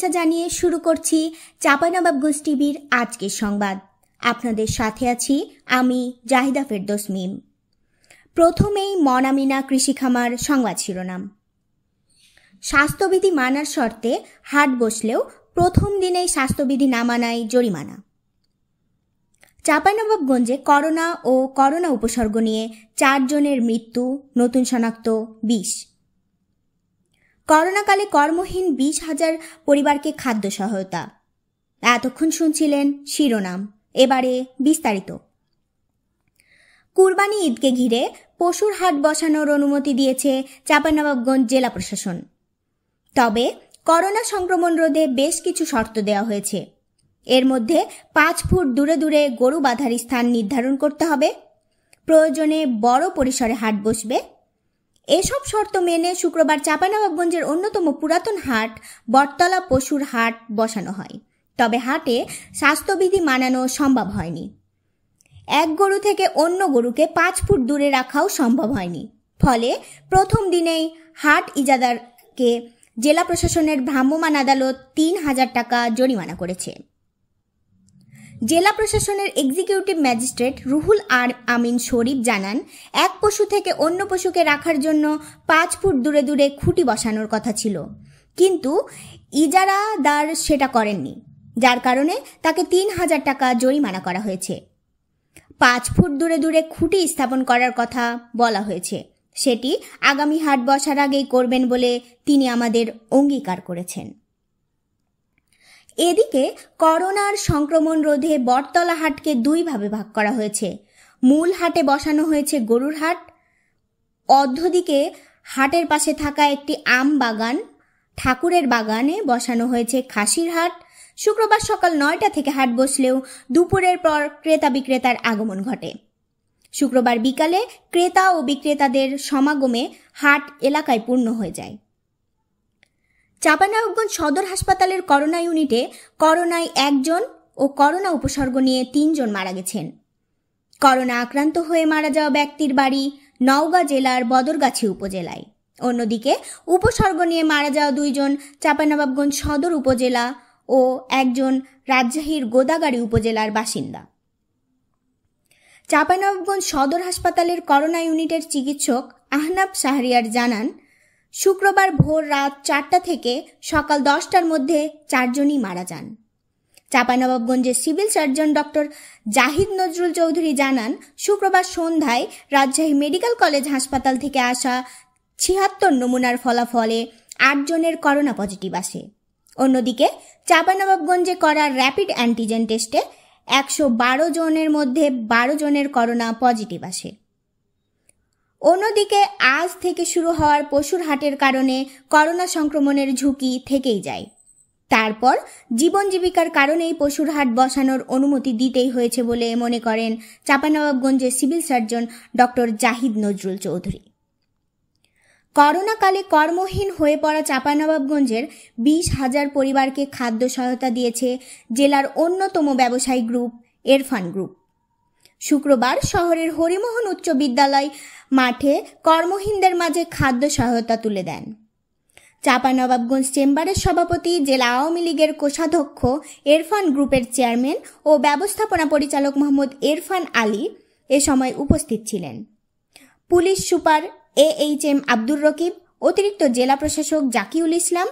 শুভেচ্ছা জানিয়ে শুরু করছি চাপানবাবগঞ্জ গোষ্ঠীবির আজকের সংবাদ আপনাদের সাথে আছি আমি জাহিদা ফেরদোস মিম প্রথমেই মনামিনা কৃষি খামার সংবাদ শিরোনাম স্বাস্থ্যবিধি মানার শর্তে হাট বসলেও প্রথম দিনেই স্বাস্থ্যবিধি না মানায় জরিমানা চাপানবাবগঞ্জে করোনা ও করোনা উপসর্গ নিয়ে চারজনের মৃত্যু নতুন শনাক্ত বিশ করোনাকালে কর্মহীন বিশ হাজার পরিবারকে খাদ্য সহায়তা এতক্ষণ শুনছিলেন শিরোনাম এবারে বিস্তারিত কুরবানি ঈদকে ঘিরে পশুর হাট বসানোর অনুমতি দিয়েছে চাঁপানবাবগঞ্জ জেলা প্রশাসন তবে করোনা সংক্রমণ রোধে বেশ কিছু শর্ত দেওয়া হয়েছে এর মধ্যে পাঁচ ফুট দূরে দূরে গরু বাধার স্থান নির্ধারণ করতে হবে প্রয়োজনে বড় পরিসরে হাট বসবে এসব শর্ত মেনে শুক্রবার চাঁপানবাবগঞ্জের অন্যতম পুরাতন হাট বটতলা পশুর হাট বসানো হয় তবে হাটে স্বাস্থ্যবিধি মানানো সম্ভব হয়নি এক গরু থেকে অন্য গরুকে পাঁচ ফুট দূরে রাখাও সম্ভব হয়নি ফলে প্রথম দিনেই হাট ইজাদারকে জেলা প্রশাসনের ভ্রাম্যমাণ আদালত তিন হাজার টাকা জরিমানা করেছে জেলা প্রশাসনের এক্সিকিউটিভ ম্যাজিস্ট্রেট রুহুল আর আমিন শরীফ জানান এক পশু থেকে অন্য পশুকে রাখার জন্য পাঁচ ফুট দূরে দূরে খুঁটি বসানোর কথা ছিল কিন্তু ইজারাদার সেটা করেননি যার কারণে তাকে তিন হাজার টাকা জরিমানা করা হয়েছে পাঁচ ফুট দূরে দূরে খুঁটি স্থাপন করার কথা বলা হয়েছে সেটি আগামী হাট বসার আগেই করবেন বলে তিনি আমাদের অঙ্গীকার করেছেন এদিকে করোনার সংক্রমণ রোধে বটতলা হাটকে দুইভাবে ভাগ করা হয়েছে মূল হাটে বসানো হয়েছে গরুর হাট অর্ধদিকে হাটের পাশে থাকা একটি আম বাগান ঠাকুরের বাগানে বসানো হয়েছে খাসির হাট শুক্রবার সকাল নয়টা থেকে হাট বসলেও দুপুরের পর ক্রেতা বিক্রেতার আগমন ঘটে শুক্রবার বিকালে ক্রেতা ও বিক্রেতাদের সমাগমে হাট এলাকায় পূর্ণ হয়ে যায় চাঁপানাগঞ্জ সদর হাসপাতালের করোনা ইউনিটে করোনায় একজন ও করোনা উপসর্গ নিয়ে তিনজন মারা গেছেন করোনা আক্রান্ত হয়ে মারা যাওয়া ব্যক্তির বাড়ি নওগাঁ জেলার বদরগাছি উপজেলায় অন্যদিকে উপসর্গ নিয়ে মারা যাওয়া দুইজন চাপানবাবগঞ্জ সদর উপজেলা ও একজন রাজশাহীর গোদাগাড়ি উপজেলার বাসিন্দা চাপানবাবগঞ্জ সদর হাসপাতালের করোনা ইউনিটের চিকিৎসক আহনাব শাহরিয়ার জানান শুক্রবার ভোর রাত চারটা থেকে সকাল দশটার মধ্যে চারজনই মারা যান চাঁপানবাবগঞ্জের civil surgeon doctor Zahid Nazrul Chowdhury জানান শুক্রবার সন্ধ্যায় রাজশাহী মেডিকেল কলেজ হাসপাতাল থেকে আসা ছিয়াত্তর নমুনার ফলাফলে আটজনের করোনা পজিটিভ আসে অন্যদিকে চাঁপানবাবগঞ্জে করা র্যাপিড অ্যান্টিজেন টেস্টে একশো বারো জনের মধ্যে বারো জনের করোনা পজিটিভ আসে অন্যদিকে আজ থেকে শুরু হওয়ার পশুর হাটের কারণে করোনা সংক্রমণের ঝুঁকি থেকেই যায় তারপর জীবন জীবিকার কারণেই পশুর হাট বসানোর অনুমতি দিতেই হয়েছে বলে মনে করেন চাপানবাবগঞ্জের civil surgeon doctor Zahid Nazrul Chowdhury করোনাকালে কর্মহীন হয়ে পড়া চাপানবাবগঞ্জের বিশ হাজার পরিবারকে খাদ্য সহায়তা দিয়েছে জেলার অন্যতম ব্যবসায়ী গ্রুপ এরফান গ্রুপ শুক্রবার শহরের হরিমোহন উচ্চ বিদ্যালয় মাঠে কর্মহীনদের মাঝে খাদ্য সহায়তা তুলে দেন চাপা নবাবগঞ্জ চেম্বারের সভাপতি জেলা আওয়ামী লীগের কোষাধ্যক্ষ এরফান গ্রুপের চেয়ারম্যান ও ব্যবস্থাপনা পরিচালক মোহাম্মদ এরফান আলী এ সময় উপস্থিত ছিলেন police super A H M Abdur Rakib অতিরিক্ত জেলা প্রশাসক জাকিউল ইসলাম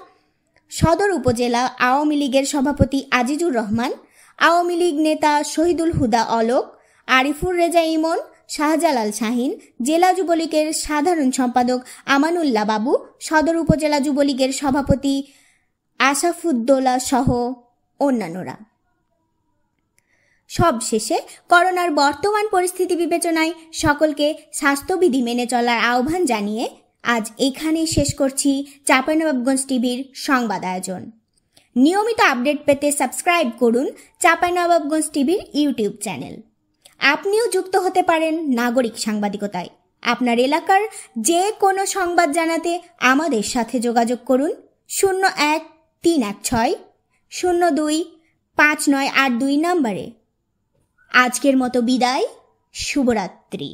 সদর উপজেলা আওয়ামী লীগের সভাপতি আজিজুর রহমান আওয়ামী লীগ নেতা শহীদুল হুদা অলোক আরিফুর রেজা ইমন শাহজালাল শাহিন জেলা যুবলীগের সাধারণ সম্পাদক আমানুল্লাহ বাবু সদর উপজেলা যুবলীগের সভাপতি আসাফুদ্দোলা সহ অন্যান্যরা সবশেষে করোনার বর্তমান পরিস্থিতি বিবেচনায় সকলকে স্বাস্থ্যবিধি মেনে চলার আহ্বান জানিয়ে আজ এখানেই শেষ করছি চাপানবাবগঞ্জ টিভির সংবাদ আয়োজন নিয়মিত আপডেট পেতে সাবস্ক্রাইব করুন চাপানবাবগঞ্জ টিভির ইউটিউব চ্যানেল আপনিও যুক্ত হতে পারেন নাগরিক সাংবাদিকতায় আপনার এলাকার যে কোনো সংবাদ জানাতে আমাদের সাথে যোগাযোগ করুন শূন্য এক তিন এক ছয় শূন্য দুই পাঁচ নয় আট দুই নম্বরে আজকের মতো বিদায় শুভরাত্রি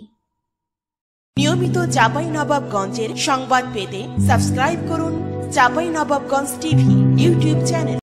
নিয়মিত চাপাই নবাবগঞ্জের সংবাদ পেতে সাবস্ক্রাইব করুন Chapai Nawabganj TV YouTube channel